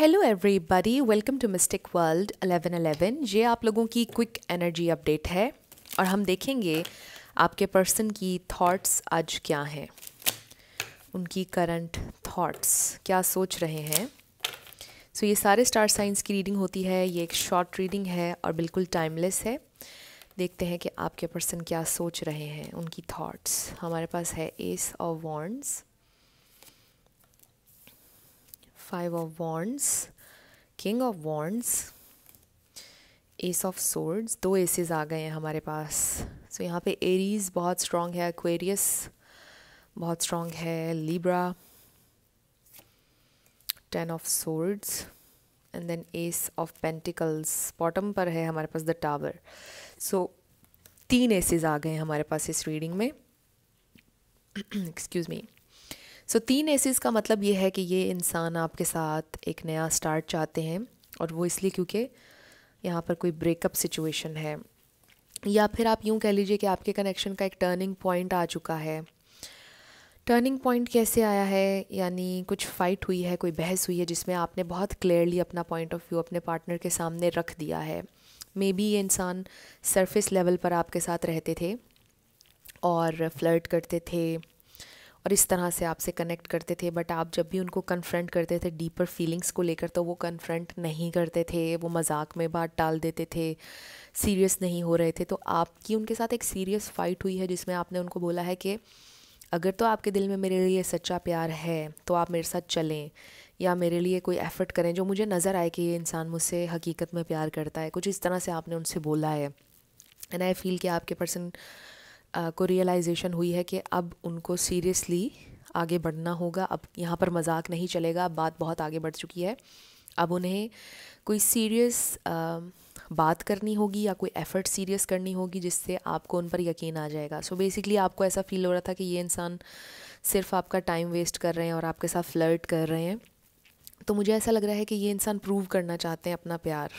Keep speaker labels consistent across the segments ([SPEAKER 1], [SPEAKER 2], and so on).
[SPEAKER 1] hello everybody welcome to Mystic World 1111 ये आप लोगों की क्विक एनर्जी अपडेट है और हम देखेंगे आपके पर्सन की थॉट्स आज क्या हैं उनकी करंट थॉट्स क्या सोच रहे हैं सो so, ये सारे स्टार साइंस की रीडिंग होती है ये एक शॉर्ट रीडिंग है और बिल्कुल टाइमलेस है देखते हैं कि आपके पर्सन क्या सोच रहे हैं उनकी थॉट्स हमारे पास है एस और wands five of wands king of wands ace of swords दो एसेज आ गए हैं हमारे पास सो so, यहाँ पे एरीज बहुत स्ट्रॉन्ग है एक्वेरियस बहुत स्ट्रॉन्ग है Libra ten of swords and then ace of pentacles bottom पर है हमारे पास द टावर सो तीन एसेज आ गए हैं हमारे पास इस रीडिंग में एक्सक्यूज़ मी सो so, तीन एसिस का मतलब ये है कि ये इंसान आपके साथ एक नया स्टार्ट चाहते हैं और वो इसलिए क्योंकि यहाँ पर कोई ब्रेकअप सिचुएशन है या फिर आप यूँ कह लीजिए कि आपके कनेक्शन का एक टर्निंग पॉइंट आ चुका है टर्निंग पॉइंट कैसे आया है यानी कुछ फाइट हुई है कोई बहस हुई है जिसमें आपने बहुत क्लियरली अपना पॉइंट ऑफ व्यू अपने पार्टनर के सामने रख दिया है मे बी ये इंसान सरफेस लेवल पर आपके साथ रहते थे और फ्लर्ट करते थे और इस तरह से आपसे कनेक्ट करते थे बट आप जब भी उनको कन्फ्रंट करते थे डीपर फीलिंग्स को लेकर तो वो कन्फ्रंट नहीं करते थे वो मजाक में बात डाल देते थे सीरियस नहीं हो रहे थे तो आपकी उनके साथ एक सीरियस फाइट हुई है जिसमें आपने उनको बोला है कि अगर तो आपके दिल में मेरे लिए सच्चा प्यार है तो आप मेरे साथ चलें या मेरे लिए कोई एफ़र्ट करें जो मुझे नज़र आए कि ये इंसान मुझसे हकीकत में प्यार करता है कुछ इस तरह से आपने उनसे बोला है एंड आई फील कि आपके पर्सन को रियलाइजेशन हुई है कि अब उनको सीरियसली आगे बढ़ना होगा अब यहाँ पर मजाक नहीं चलेगा अब बात बहुत आगे बढ़ चुकी है अब उन्हें कोई सीरियस बात करनी होगी या कोई एफ़र्ट सीरियस करनी होगी जिससे आपको उन पर यकीन आ जाएगा सो so बेसिकली आपको ऐसा फील हो रहा था कि ये इंसान सिर्फ आपका टाइम वेस्ट कर रहे हैं और आपके साथ फ्लर्ट कर रहे हैं तो मुझे ऐसा लग रहा है कि ये इंसान प्रूव करना चाहते हैं अपना प्यार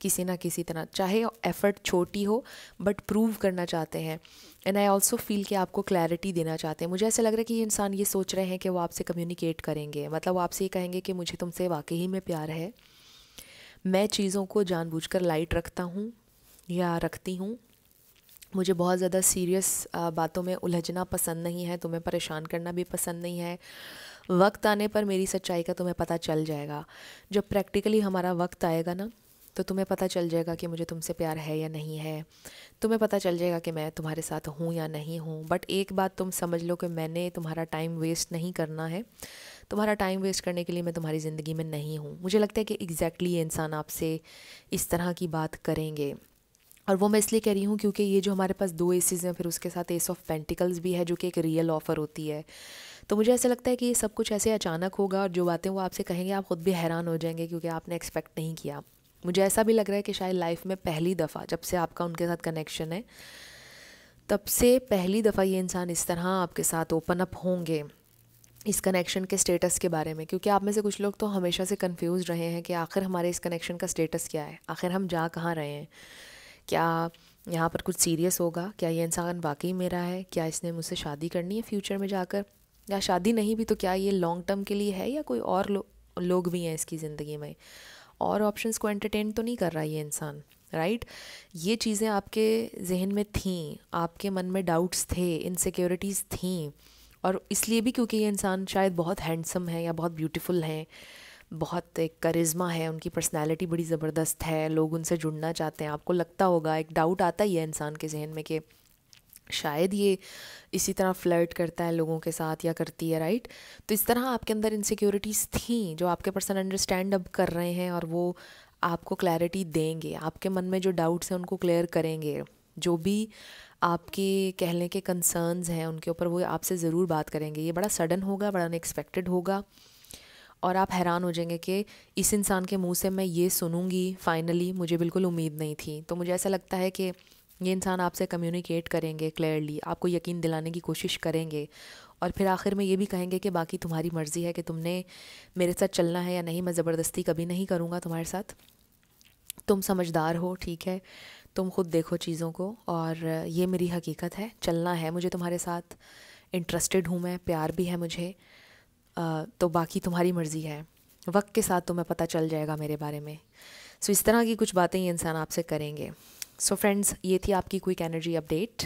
[SPEAKER 1] किसी ना किसी तरह चाहे एफ़र्ट छोटी हो बट प्रूव करना चाहते हैं एंड आई ऑल्सो फील कि आपको क्लैरिटी देना चाहते हैं मुझे ऐसा लग रहा है कि ये इंसान ये सोच रहे हैं कि वो आपसे कम्युनिकेट करेंगे मतलब वो आपसे ये कहेंगे कि मुझे तुमसे वाकई ही में प्यार है मैं चीज़ों को जानबूझकर लाइट रखता हूँ या रखती हूँ मुझे बहुत ज़्यादा सीरियस बातों में उलझना पसंद नहीं है तुम्हें परेशान करना भी पसंद नहीं है वक्त आने पर मेरी सच्चाई का तुम्हें पता चल जाएगा जब प्रैक्टिकली हमारा वक्त आएगा ना तो तुम्हें पता चल जाएगा कि मुझे तुमसे प्यार है या नहीं है तुम्हें पता चल जाएगा कि मैं तुम्हारे साथ हूँ या नहीं हूँ बट एक बात तुम समझ लो कि मैंने तुम्हारा टाइम वेस्ट नहीं करना है तुम्हारा टाइम वेस्ट करने के लिए मैं तुम्हारी ज़िंदगी में नहीं हूँ मुझे लगता है कि एग्जैक्टली ये इंसान आपसे इस तरह की बात करेंगे और वो मैं इसलिए कह रही हूँ क्योंकि ये जो हमारे पास दो एसीज हैं फिर उसके साथ एस ऑफ पेंटिकल्स भी है जो कि एक रियल ऑफ़र होती है तो मुझे ऐसा लगता है कि ये सब कुछ ऐसे अचानक होगा और जो बातें वो आपसे कहेंगे आप ख़ुद भी हैरान हो जाएंगे क्योंकि आपने एक्सपेक्ट नहीं किया मुझे ऐसा भी लग रहा है कि शायद लाइफ में पहली दफ़ा जब से आपका उनके साथ कनेक्शन है तब से पहली दफ़ा ये इंसान इस तरह आपके साथ ओपन अप होंगे इस कनेक्शन के स्टेटस के बारे में क्योंकि आप में से कुछ लोग तो हमेशा से कंफ्यूज रहे हैं कि आखिर हमारे इस कनेक्शन का स्टेटस क्या है आखिर हम जा कहाँ रहे हैं क्या यहाँ पर कुछ सीरियस होगा क्या ये इंसान वाकई मेरा है क्या इसने मुझसे शादी करनी है फ्यूचर में जाकर या शादी नहीं भी तो क्या ये लॉन्ग टर्म के लिए है या कोई और लो, लोग भी हैं इसकी ज़िंदगी में और ऑप्शंस को एंटरटेन तो नहीं कर रहा ये इंसान राइट ये चीज़ें आपके जहन में थी आपके मन में डाउट्स थे इनसिक्योरिटीज़ थी और इसलिए भी क्योंकि ये इंसान शायद बहुत हैंडसम है या बहुत ब्यूटीफुल हैं बहुत एक करिश्मा है उनकी पर्सनालिटी बड़ी ज़बरदस्त है लोग उनसे जुड़ना चाहते हैं आपको लगता होगा एक डाउट आता ही है इंसान के जहन में कि शायद ये इसी तरह फ्लर्ट करता है लोगों के साथ या करती है राइट तो इस तरह आपके अंदर इनसिक्योरिटीज़ थी जो आपके पर्सन अंडरस्टैंड अब कर रहे हैं और वो आपको क्लैरिटी देंगे आपके मन में जो डाउट्स हैं उनको क्लियर करेंगे जो भी आपके कहने के कंसर्न्स हैं उनके ऊपर वो आपसे ज़रूर बात करेंगे ये बड़ा सडन होगा बड़ा अनएक्सपेक्टेड होगा और आप हैरान हो जाएंगे कि इस इंसान के मुंह से मैं ये सुनूंगी फाइनली मुझे बिल्कुल उम्मीद नहीं थी तो मुझे ऐसा लगता है कि ये इंसान आपसे कम्युनिकेट करेंगे क्लियरली आपको यकीन दिलाने की कोशिश करेंगे और फिर आखिर में ये भी कहेंगे कि बाकी तुम्हारी मर्ज़ी है कि तुमने मेरे साथ चलना है या नहीं मैं ज़बरदस्ती कभी नहीं करूँगा तुम्हारे साथ तुम समझदार हो ठीक है तुम खुद देखो चीज़ों को और ये मेरी हकीकत है चलना है मुझे तुम्हारे साथ इंटरेस्टेड हूँ मैं प्यार भी है मुझे तो बाकी तुम्हारी मर्ज़ी है वक्त के साथ तुम्हें पता चल जाएगा मेरे बारे में सो इस तरह की कुछ बातें ये इंसान आपसे करेंगे सो so फ्रेंड्स ये थी आपकी क्विक एनर्जी अपडेट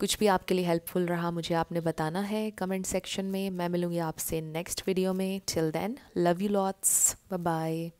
[SPEAKER 1] कुछ भी आपके लिए हेल्पफुल रहा मुझे आपने बताना है कमेंट सेक्शन में मैं मिलूँगी आपसे नेक्स्ट वीडियो में till then love you lots bye